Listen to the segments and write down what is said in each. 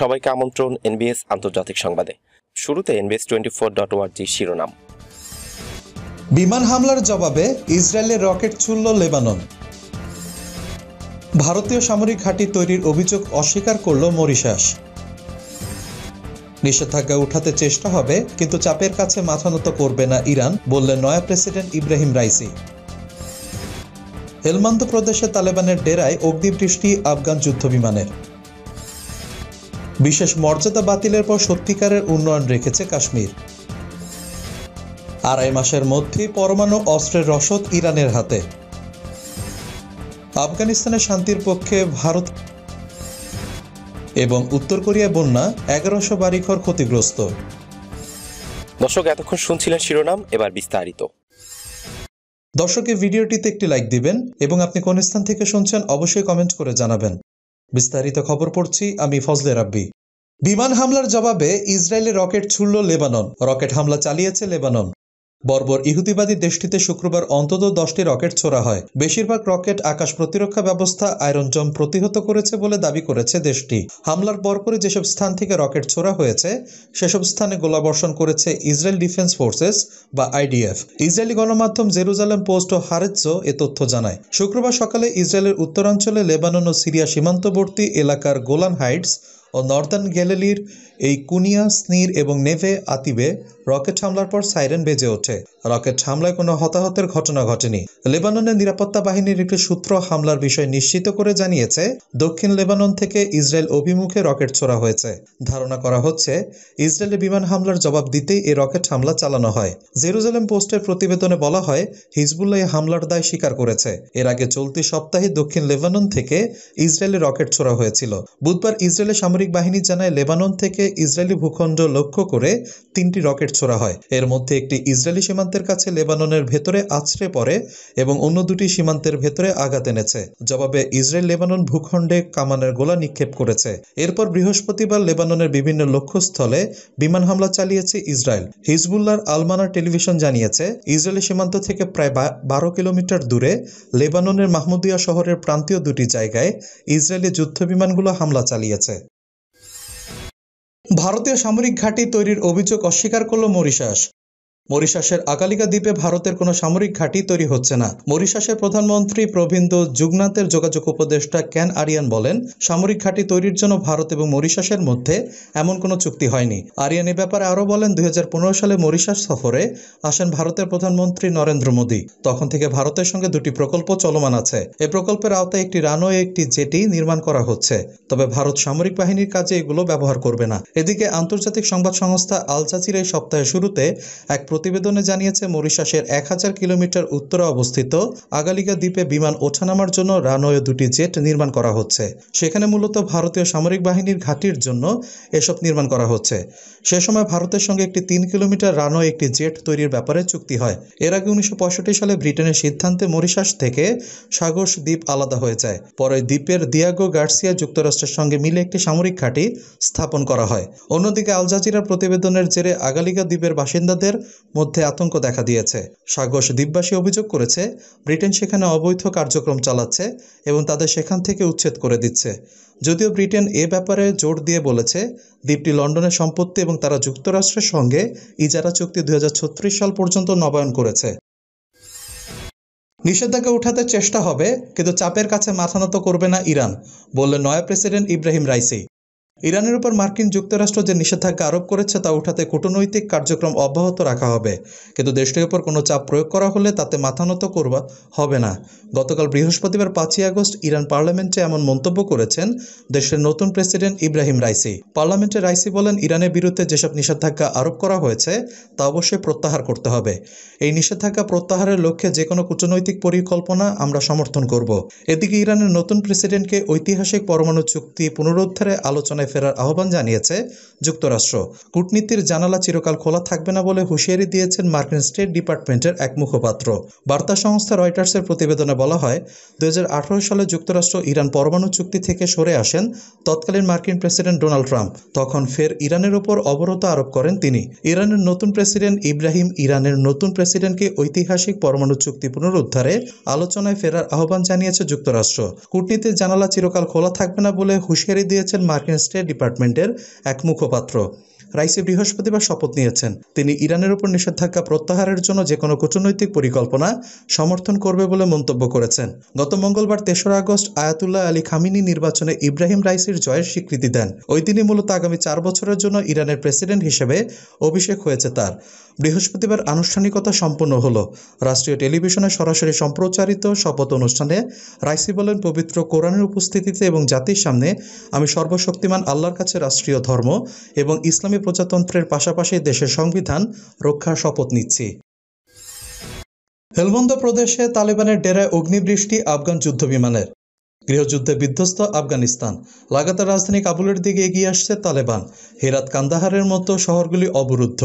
সবাইকে আমন্ত্রণ এনবিএস আন্তর্জাতিক সংবাদে শুরুতে এনবিএস টোয়েন্টি ফোর ডট ওয়ার্জি শিরোনাম বিমান হামলার জবাবে ইসরায়েলের রকেট ছুড়ল লেবানন ভারতীয় সামরিক ঘাঁটি তৈরির অভিযোগ অস্বীকার করল মরিশাস নিষেধাজ্ঞা উঠাতে চেষ্টা হবে কিন্তু চাপের কাছে মাথা নত করবে না ইরান বললেন নয়া প্রেসিডেন্ট ইব্রাহিম রাইসি হেলমান্ত প্রদেশে তালেবানের ডেরায় অগ্নিবৃষ্টি আফগান যুদ্ধ বিমানের বিশেষ মর্যাদা বাতিলের পর সত্যিকারের উন্নয়ন রেখেছে কাশ্মীর আড়াই মাসের মধ্যে পরমাণু অস্ত্রের রসদ ইরানের হাতে আফগানিস্তানের শান্তির পক্ষে ভারত এবং উত্তর কোরিয়া বন্যা এগারোশো বাড়িঘর ক্ষতিগ্রস্ত দর্শক এতক্ষণ শুনছিলেন শিরোনাম এবার বিস্তারিত দর্শকের ভিডিওটিতে একটি লাইক দিবেন এবং আপনি কোন স্থান থেকে শুনছেন অবশ্যই কমেন্ট করে জানাবেন বিস্তারিত খবর পড়ছি আমি ফজলে রাব্বি বিমান হামলার জবাবে ইসরায়েলে রকেট ছুড়ল লেবানন রকেট হামলা চালিয়েছে লেবানন বর্বর ইহুদিবাদী দেশটিতে শুক্রবার অন্তত দশটি রকেট ছোড়া হয় বেশিরভাগ রকেট আকাশ প্রতিরক্ষা ব্যবস্থা আয়রন জম প্রতিহত করেছে বলে দাবি করেছে দেশটি হামলার পরপরই যেসব স্থান থেকে রকেট ছোড়া হয়েছে সেসব স্থানে গোলাবর্ষণ করেছে ইসরায়েল ডিফেন্স ফোর্সেস বা আইডিএফ ইসরায়েলি গণমাধ্যম জেরুজালেম পোস্ট ও হারেৎজো এ তথ্য জানায় শুক্রবার সকালে ইসরায়েলের উত্তরাঞ্চলে লেবানন ও সিরিয়া সীমান্তবর্তী এলাকার গোলান হাইটস ও নর্দার্ন গ্যালিলির এই কুনিয়া স্নির এবং নেভে আতিবে রকেট হামলার পর সাইরেন বেজে ওঠে রকেট হামলায় কোনো হতাহতের ঘটনা ঘটেনি লেবাননের নিরাপত্তা বাহিনীর একটি সূত্র হামলার বিষয় নিশ্চিত করে জানিয়েছে দক্ষিণ লেবানন থেকে ইসরায়েল অভিমুখে রকেট ছোড়া হয়েছে ধারণা করা হচ্ছে ইসরায়েলের বিমান হামলার জবাব দিতেই এই রকেট হামলা চালানো হয় জেরুজালেম পোস্টের প্রতিবেদনে বলা হয় হিজবুল্লাহ হামলার দায় স্বীকার করেছে এর আগে চলতি সপ্তাহে দক্ষিণ লেবানন থেকে ইসরায়েলের রকেট ছোড়া হয়েছিল বুধবার ইসরায়েলের সামরিক সামরিক বাহিনী জানায় লেবানন থেকে ইসরায়েলি ভূখণ্ড লক্ষ্য করে তিনটি রকেট ছোড়া হয় এর মধ্যে একটি ইসরায়েলি সীমান্তের কাছে লেবাননের ভেতরে আছড়ে পড়ে এবং অন্য দুটি সীমান্তের ভেতরে আঘাত এনেছে জবাবে ইসরায়েল লেবানন ভূখণ্ডে কামানের গোলা নিক্ষেপ করেছে এরপর বৃহস্পতিবার লেবাননের বিভিন্ন লক্ষ্যস্থলে বিমান হামলা চালিয়েছে ইসরায়েল হিজবুল্লার আলমানা টেলিভিশন জানিয়েছে ইসরায়েলি সীমান্ত থেকে প্রায় বারো কিলোমিটার দূরে লেবাননের মাহমুদিয়া শহরের প্রান্তীয় দুটি জায়গায় ইসরায়েলি যুদ্ধ বিমানগুলো হামলা চালিয়েছে ভারতীয় সামরিক ঘাঁটি তৈরির অভিযোগ অস্বীকার করল মরিশাস মরিশাসের আকালিকা দ্বীপে ভারতের কোনো সামরিক ঘাঁটি তৈরি হচ্ছে না মরিশাসের প্রধানমন্ত্রী প্রবীন্দ যুগনাথের যোগাযোগ উপদেষ্টা ক্যান আরিয়ান বলেন সামরিক ঘাঁটি তৈরির জন্য ভারত এবং মরিশাসের মধ্যে এমন কোনো চুক্তি হয়নি আরিয়ান এ ব্যাপারে আরও বলেন দুই সালে মরিশাস সফরে আসেন ভারতের প্রধানমন্ত্রী নরেন্দ্র মোদী তখন থেকে ভারতের সঙ্গে দুটি প্রকল্প চলমান আছে এ প্রকল্পের আওতায় একটি রানওয়ে একটি জেটি নির্মাণ করা হচ্ছে তবে ভারত সামরিক বাহিনীর কাজে এগুলো ব্যবহার করবে না এদিকে আন্তর্জাতিক সংবাদ সংস্থা আল এই সপ্তাহের শুরুতে এক প্রতিবেদনে জানিয়েছে মরিশাসের এক হাজার কিলোমিটার উত্তরে অবস্থিত আগালিকা দ্বীপে বিমান ওঠানামার জন্য রানওয়ে দুটি জেট নির্মাণ করা হচ্ছে সেখানে মূলত ভারতীয় সামরিক বাহিনীর ঘাঁটির জন্য এসব নির্মাণ করা হচ্ছে সে সময় ভারতের সঙ্গে একটি তিন কিলোমিটার রানওয়ে একটি জেট তৈরির ব্যাপারে চুক্তি হয় এর আগে উনিশশো সালে ব্রিটেনের সিদ্ধান্তে মরিশাস থেকে সাগস দ্বীপ আলাদা হয়ে যায় পরে দ্বীপের দিয়াগো গার্সিয়া যুক্তরাষ্ট্রের সঙ্গে মিলে একটি সামরিক ঘাঁটি স্থাপন করা হয় অন্যদিকে আলজাজিরা প্রতিবেদনের জেরে আগালিকা দ্বীপের বাসিন্দাদের মধ্যে আতঙ্ক দেখা দিয়েছে সাগস দ্বীপবাসী অভিযোগ করেছে ব্রিটেন সেখানে অবৈধ কার্যক্রম চালাচ্ছে এবং তাদের সেখান থেকে উচ্ছেদ করে দিচ্ছে যদিও ব্রিটেন এ ব্যাপারে জোর দিয়ে বলেছে দ্বীপটি লন্ডনের সম্পত্তি এবং তারা যুক্তরাষ্ট্রের সঙ্গে ইজারা চুক্তি দুই সাল পর্যন্ত নবায়ন করেছে নিষেধাজ্ঞা উঠাতে চেষ্টা হবে কিন্তু চাপের কাছে মাথা নত করবে না ইরান বললেন নয়া প্রেসিডেন্ট ইব্রাহিম রাইসি ইরানের উপর মার্কিন যুক্তরাষ্ট্র যে নিষেধাজ্ঞা আরোপ করেছে তা উঠাতে কূটনৈতিক কার্যক্রম অব্যাহত রাখা হবে কিন্তু দেশটির উপর কোনো চাপ প্রয়োগ করা হলে তাতে মাথানত করবা হবে না গতকাল বৃহস্পতিবার পাঁচই আগস্ট ইরান পার্লামেন্টে এমন মন্তব্য করেছেন দেশের নতুন president Ebrahim Raisi parliament Raisi বলেন ইরানের বিরুদ্ধে যেসব নিষেধাজ্ঞা আরোপ করা হয়েছে তা অবশ্যই প্রত্যাহার করতে হবে এই নিষেধাজ্ঞা প্রত্যাহারের লক্ষ্যে যে কোনো কূটনৈতিক পরিকল্পনা আমরা সমর্থন করব এদিকে ইরানের নতুন প্রেসিডেন্টকে ঐতিহাসিক পরমাণু চুক্তি পুনরুদ্ধারে আলোচনায় ফেরার আহ্বান জানিয়েছে যুক্তরাষ্ট্র কূটনীতির জানালা চিরকাল খোলা থাকবে না বলে হুঁশিয়ারি দিয়েছেন মার্কিন স্টেট ডিপার্টমেন্টের এক মুখপাত্র বার্তা সংস্থা রয়টার্সের প্রতিবেদনে বলা হয় দু সালে যুক্তরাষ্ট্র ইরান পরমাণু চুক্তি থেকে সরে আসেন তৎকালীন মার্কিন প্রেসিডেন্ট ডোনাল্ড ট্রাম্প তখন ফের ইরানের ওপর অবরোধ আরোপ করেন তিনি ইরানের নতুন প্রেসিডেন্ট ইব্রাহিম ইরানের নতুন প্রেসিডেন্টকে ঐতিহাসিক পরমাণু চুক্তি পুনরুদ্ধারে আলোচনায় ফেরার আহ্বান জানিয়েছে যুক্তরাষ্ট্র কূটনীতির জানালা চিরকাল খোলা থাকবে না বলে হুঁশিয়ারি দিয়েছেন মার্কিন স্টেট ডিপার্টমেন্টের এক মুখপাত্র রাইসি বৃহস্পতিবার শপথ নিয়েছেন তিনি ইরানের উপর নিষেধাজ্ঞা প্রত্যাহারের জন্য যে কোনো কূটনৈতিক পরিকল্পনা সমর্থন করবে বলে মন্তব্য করেছেন গত মঙ্গলবার তেসরা আগস্ট আয়াতুল্লাহ আলী খামিনি নির্বাচনে ইব্রাহিম রাইসির জয়ের স্বীকৃতি দেন ওই দিনই মূলত আগামী চার বছরের জন্য ইরানের প্রেসিডেন্ট হিসেবে অভিষেক হয়েছে তার বৃহস্পতিবার আনুষ্ঠানিকতা সম্পন্ন হলো রাষ্ট্রীয় টেলিভিশনে সরাসরি সম্প্রচারিত শপথ অনুষ্ঠানে রাইসি বলেন পবিত্র কোরআনের উপস্থিতিতে এবং জাতির সামনে আমি সর্বশক্তিমান আল্লাহর কাছে রাষ্ট্রীয় ধর্ম এবং ইসলামী বাস্তবে প্রজাতন্ত্রের পাশাপাশি দেশের সংবিধান রক্ষার শপথ নিচ্ছি হেলমন্দ প্রদেশে তালেবানের ডেরায় অগ্নিবৃষ্টি আফগান যুদ্ধবিমানের গৃহযুদ্ধে বিধ্বস্ত আফগানিস্তান লাগাতার রাজধানী কাবুলের দিকে এগিয়ে আসছে তালেবান হেরাত কান্দাহারের মতো শহরগুলি অবরুদ্ধ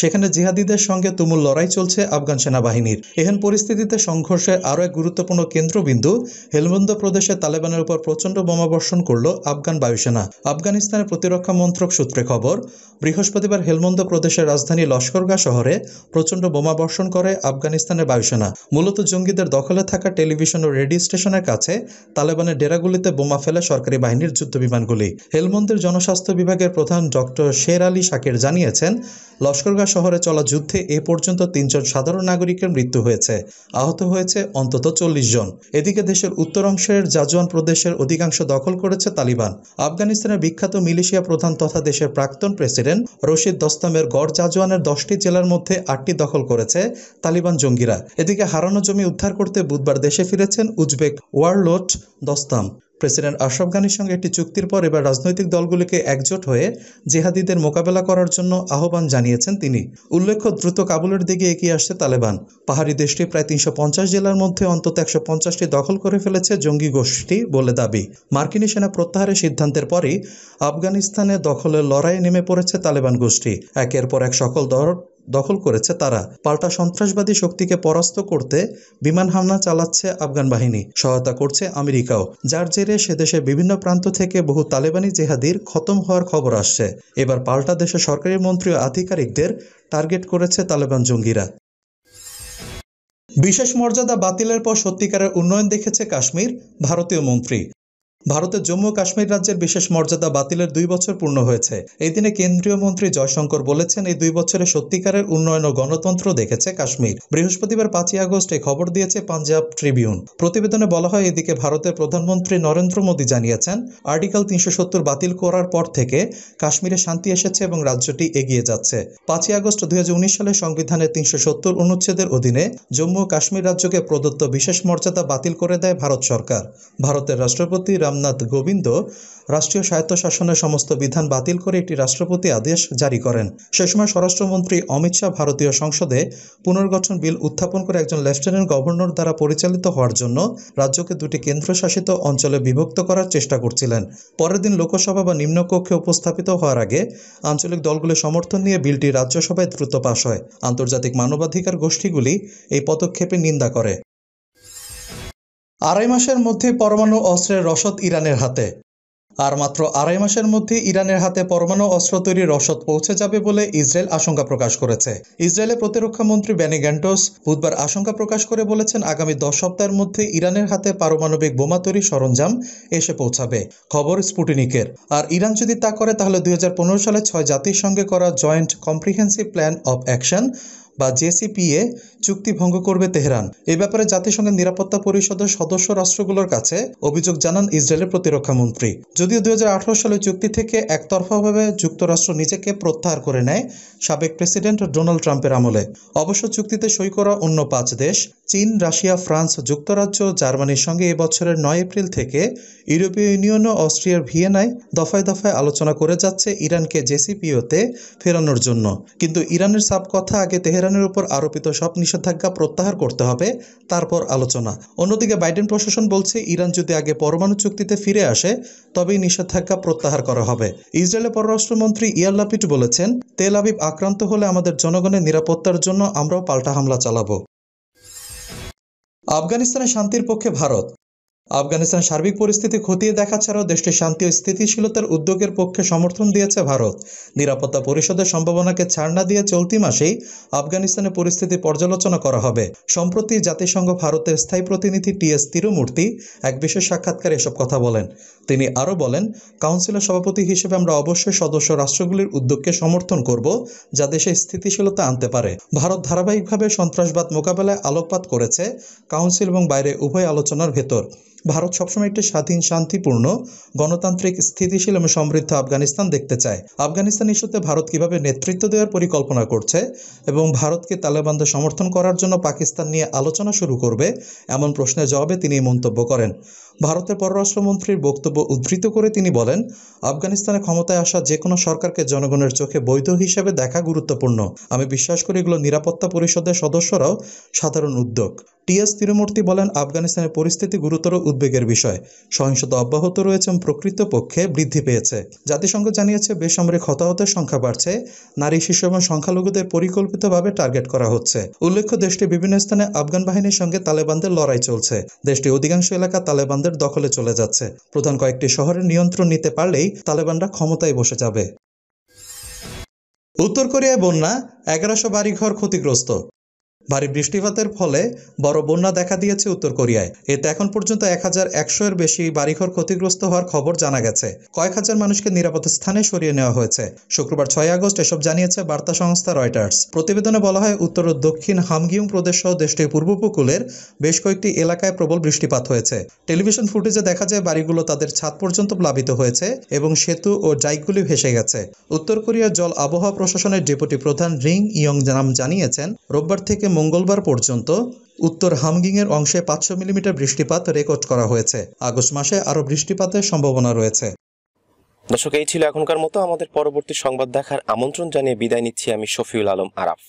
সেখানে জিহাদিদের সঙ্গে তুমুল লড়াই চলছে আফগান সেনাবাহিনীর এহেন পরিস্থিতিতে সংঘর্ষের আরও এক গুরুত্বপূর্ণ কেন্দ্রবিন্দু হেলমন্দ প্রদেশে তালেবানের উপর প্রচণ্ড বোমাবর্ষণ করল আফগান বায়ুসেনা আফগানিস্তানের প্রতিরক্ষা মন্ত্রক সূত্রে খবর বৃহস্পতিবার হেলমন্দ প্রদেশের রাজধানী লস্করগা শহরে প্রচণ্ড বোমাবর্ষণ করে আফগানিস্তানের বায়ুসেনা মূলত জঙ্গিদের দখলে থাকা টেলিভিশন ও রেডিও স্টেশনের কাছে তালেবান জনগণের ডেরাগুলিতে বোমা ফেলে সরকারি বাহিনীর যুদ্ধ বিমানগুলি হেলমন্দের জনস্বাস্থ্য বিভাগের প্রধান ডক্টর শের আলী শাকের জানিয়েছেন লস্করগা শহরে চলা যুদ্ধে এ পর্যন্ত তিনজন সাধারণ নাগরিকের মৃত্যু হয়েছে আহত হয়েছে অন্তত চল্লিশ জন এদিকে দেশের উত্তর অংশের জাজওয়ান প্রদেশের অধিকাংশ দখল করেছে তালিবান আফগানিস্তানের বিখ্যাত মিলিশিয়া প্রধান তথা দেশের প্রাক্তন প্রেসিডেন্ট রশিদ দস্তামের গড় জাজওয়ানের দশটি জেলার মধ্যে আটটি দখল করেছে তালিবান জঙ্গিরা এদিকে হারানো জমি উদ্ধার করতে বুধবার দেশে ফিরেছেন উজবেক ওয়ারলোট তছতাম প্রেসিডেন্ট আশরফ গানির সঙ্গে একটি চুক্তির পর এবার রাজনৈতিক দলগুলিকে একজোট হয়ে জেহাদিদের মোকাবেলা করার জন্য আহ্বান জানিয়েছেন তিনি উল্লেখ্য দ্রুত কাবুলের দিকে এগিয়ে আসছে তালেবান পাহাড়ি দেশটি প্রায় তিনশো জেলার মধ্যে অন্তত একশো পঞ্চাশটি দখল করে ফেলেছে জঙ্গি গোষ্ঠী বলে দাবি মার্কিনী সেনা প্রত্যাহারের সিদ্ধান্তের পরই আফগানিস্তানে দখলের লড়াইয়ে নেমে পড়েছে তালেবান গোষ্ঠী একের পর এক সকল দর দখল করেছে তারা পাল্টা সন্ত্রাসবাদী শক্তিকে পরাস্ত করতে বিমান হামলা চালাচ্ছে আফগান বাহিনী সহায়তা করছে আমেরিকাও যার জেরে সেদেশে বিভিন্ন প্রান্ত থেকে বহু তালেবানি জেহাদির খতম হওয়ার খবর আসছে এবার পাল্টা দেশে সরকারি মন্ত্রী ও আধিকারিকদের টার্গেট করেছে তালেবান জঙ্গিরা বিশেষ মর্যাদা বাতিলের পর সত্যিকারের উন্নয়ন দেখেছে কাশ্মীর ভারতীয় মন্ত্রী ভারতের জম্মু কাশ্মীর রাজ্যের বিশেষ মর্যাদা বাতিলের দুই বছর পূর্ণ হয়েছে এই দিনে কেন্দ্রীয় মন্ত্রী জয়শঙ্কর বলেছেন এই দুই বছরে সত্যিকারের উন্নয়ন ও গণতন্ত্র দেখেছে কাশ্মীর বৃহস্পতিবার পাঁচই আগস্ট এ খবর দিয়েছে পাঞ্জাব ট্রিবিউন প্রতিবেদনে বলা হয় এদিকে ভারতের প্রধানমন্ত্রী নরেন্দ্র মোদী জানিয়েছেন আর্টিকেল তিনশো বাতিল করার পর থেকে কাশ্মীরে শান্তি এসেছে এবং রাজ্যটি এগিয়ে যাচ্ছে পাঁচই আগস্ট দুই সালে সংবিধানের তিনশো সত্তর অনুচ্ছেদের অধীনে জম্মু কাশ্মীর রাজ্যকে প্রদত্ত বিশেষ মর্যাদা বাতিল করে দেয় ভারত সরকার ভারতের রাষ্ট্রপতি রাম রামনাথ গোবিন্দ রাষ্ট্রীয় স্বায়ত্তশাসনের সমস্ত বিধান বাতিল করে একটি রাষ্ট্রপতি আদেশ জারি করেন সে সময় স্বরাষ্ট্রমন্ত্রী অমিত শাহ ভারতীয় সংসদে পুনর্গঠন বিল উত্থাপন করে একজন লেফটেন্যান্ট গভর্নর দ্বারা পরিচালিত হওয়ার জন্য রাজ্যকে দুটি কেন্দ্রশাসিত অঞ্চলে বিভক্ত করার চেষ্টা করছিলেন পরের দিন লোকসভা বা নিম্নকক্ষে উপস্থাপিত হওয়ার আগে আঞ্চলিক দলগুলির সমর্থন নিয়ে বিলটি রাজ্যসভায় দ্রুত পাশ হয় আন্তর্জাতিক মানবাধিকার গোষ্ঠীগুলি এই পদক্ষেপে নিন্দা করে আড়াই মাসের মধ্যে পরমাণু অস্ত্রের রসদ ইরানের হাতে আর মাত্র আড়াই মাসের মধ্যে ইরানের হাতে পরমাণু অস্ত্র তৈরির রসদ পৌঁছে যাবে বলে ইসরায়েল আশঙ্কা প্রকাশ করেছে ইসরায়েলের প্রতিরক্ষা মন্ত্রী ব্যানি গ্যান্টোস বুধবার আশঙ্কা প্রকাশ করে বলেছেন আগামী দশ সপ্তাহের মধ্যে ইরানের হাতে পারমাণবিক বোমা তৈরির সরঞ্জাম এসে পৌঁছাবে খবর স্পুটিনিকের আর ইরান যদি তা করে তাহলে দুই সালে ছয় জাতির সঙ্গে করা joint comprehensive plan of action বা জেসিপিএ চুক্তি ভঙ্গ করবে তেহরান এ ব্যাপারে জাতিসংঘের নিরাপত্তা পরিষদের সদস্য রাষ্ট্রগুলোর কাছে অভিযোগ জানান ইসরায়েলের প্রতিরক্ষা মন্ত্রী যদিও দুই সালে চুক্তি থেকে একতরফাভাবে যুক্তরাষ্ট্র নিজেকে প্রত্যাহার করে নেয় সাবেক প্রেসিডেন্ট ডোনাল্ড ট্রাম্পের আমলে অবশ্য চুক্তিতে সই করা অন্য পাঁচ দেশ চীন রাশিয়া ফ্রান্স যুক্তরাজ্য জার্মানির সঙ্গে এ বছরের নয় এপ্রিল থেকে ইউরোপীয় ইউনিয়ন ও অস্ট্রিয়ার ভিয়েনায় দফায় দফায় আলোচনা করে যাচ্ছে ইরানকে জেসিপিওতে ফেরানোর জন্য কিন্তু ইরানের সাব কথা আগে তেহরানের উপর আরোপিত সব নিষেধ নিষেধাজ্ঞা প্রত্যাহার করতে হবে তারপর আলোচনা অন্যদিকে বাইডেন প্রশাসন বলছে ইরান যদি আগে পরমাণু চুক্তিতে ফিরে আসে তবেই নিষেধাজ্ঞা প্রত্যাহার করা হবে ইসরায়েলের পররাষ্ট্রমন্ত্রী ইয়াল্লাপিট বলেছেন তেল আবিব আক্রান্ত হলে আমাদের জনগণের নিরাপত্তার জন্য আমরাও পাল্টা হামলা চালাবো আফগানিস্তানে শান্তির পক্ষে ভারত আফগানিস্তান সার্বিক পরিস্থিতি খতিয়ে দেখা ছাড়াও দেশটির শান্তি ও স্থিতিশীলতার উদ্যোগের পক্ষে সমর্থন দিয়েছে ভারত নিরাপত্তা পরিষদের সম্ভাবনাকে ছাড় না দিয়ে চলতি মাসেই আফগানিস্তানের পরিস্থিতি পর্যালোচনা করা হবে সম্প্রতি জাতিসংঘ ভারতের স্থায়ী প্রতিনিধি টি এস তিরুমূর্তি এক বিশেষ সাক্ষাৎকারে এসব কথা বলেন তিনি আরও বলেন কাউন্সিলের সভাপতি হিসেবে আমরা অবশ্যই সদস্য রাষ্ট্রগুলির উদ্যোগকে সমর্থন করব যা দেশে স্থিতিশীলতা আনতে পারে ভারত ধারাবাহিকভাবে সন্ত্রাসবাদ মোকাবেলায় আলোকপাত করেছে কাউন্সিল এবং বাইরে উভয় আলোচনার ভেতর ভারত সবসময় একটি স্বাধীন শান্তিপূর্ণ গণতান্ত্রিক স্থিতিশীল এবং সমৃদ্ধ আফগানিস্তান দেখতে চায় আফগানিস্তান ইস্যুতে ভারত কিভাবে নেতৃত্ব দেওয়ার পরিকল্পনা করছে এবং ভারতকে তালেবানদের সমর্থন করার জন্য পাকিস্তান নিয়ে আলোচনা শুরু করবে এমন প্রশ্নের জবাবে তিনি এই মন্তব্য করেন ভারতের পররাষ্ট্রমন্ত্রীর বক্তব্য উদ্ধৃত করে তিনি বলেন আফগানিস্তানে ক্ষমতায় আসা যে কোনো সরকারকে জনগণের চোখে বৈধ হিসেবে দেখা গুরুত্বপূর্ণ আমি বিশ্বাস করি এগুলো নিরাপত্তা পরিষদের সদস্যরাও সাধারণ উদ্যোগ টিএস তিরুমূর্তি বলেন আফগানিস্তানের পরিস্থিতি গুরুতর উদ্বেগের বিষয় সহিংসতা অব্যাহত রয়েছে এবং পক্ষে বৃদ্ধি পেয়েছে জাতিসংঘ জানিয়েছে বেসামরিক হতাহতের সংখ্যা বাড়ছে নারী শিশু এবং সংখ্যালঘুদের পরিকল্পিতভাবে টার্গেট করা হচ্ছে উল্লেখ্য দেশটির বিভিন্ন স্থানে আফগান বাহিনীর সঙ্গে তালেবানদের লড়াই চলছে দেশটির অধিকাংশ এলাকা তালেবানদের তালেবানদের দখলে চলে যাচ্ছে প্রধান কয়েকটি শহরের নিয়ন্ত্রণ নিতে পারলেই তালেবানরা ক্ষমতায় বসে যাবে উত্তর কোরিয়ায় বন্যা এগারোশো বাড়িঘর ক্ষতিগ্রস্ত ভারী বৃষ্টিপাতের ফলে বড় বন্যা দেখা দিয়েছে উত্তর কোরিয়ায় এতে এখন পর্যন্ত এক হাজার একশোর বেশি বাড়িঘর ক্ষতিগ্রস্ত হওয়ার খবর জানা গেছে কয়েক হাজার মানুষকে নিরাপদ স্থানে সরিয়ে নেওয়া হয়েছে শুক্রবার ছয় আগস্ট এসব জানিয়েছে বার্তা সংস্থা রয়টার্স প্রতিবেদনে বলা হয় উত্তর ও দক্ষিণ হামগিউং প্রদেশ সহ দেশটির পূর্ব উপকূলের বেশ কয়েকটি এলাকায় প্রবল বৃষ্টিপাত হয়েছে টেলিভিশন ফুটেজে দেখা যায় বাড়িগুলো তাদের ছাদ পর্যন্ত প্লাবিত হয়েছে এবং সেতু ও জাইগুলি ভেসে গেছে উত্তর কোরিয়ার জল আবহাওয়া প্রশাসনের ডেপুটি প্রধান রিং ইয়ং নাম জানিয়েছেন রোববার থেকে মঙ্গলবার পর্যন্ত উত্তর হামগিংয়ের অংশে পাঁচশো মিলিমিটার বৃষ্টিপাত রেকর্ড করা হয়েছে আগস্ট মাসে আরও বৃষ্টিপাতের সম্ভাবনা রয়েছে দর্শক এই ছিল এখনকার মতো আমাদের পরবর্তী সংবাদ দেখার আমন্ত্রণ জানিয়ে বিদায় নিচ্ছি আমি শফিউল আলম আরাফ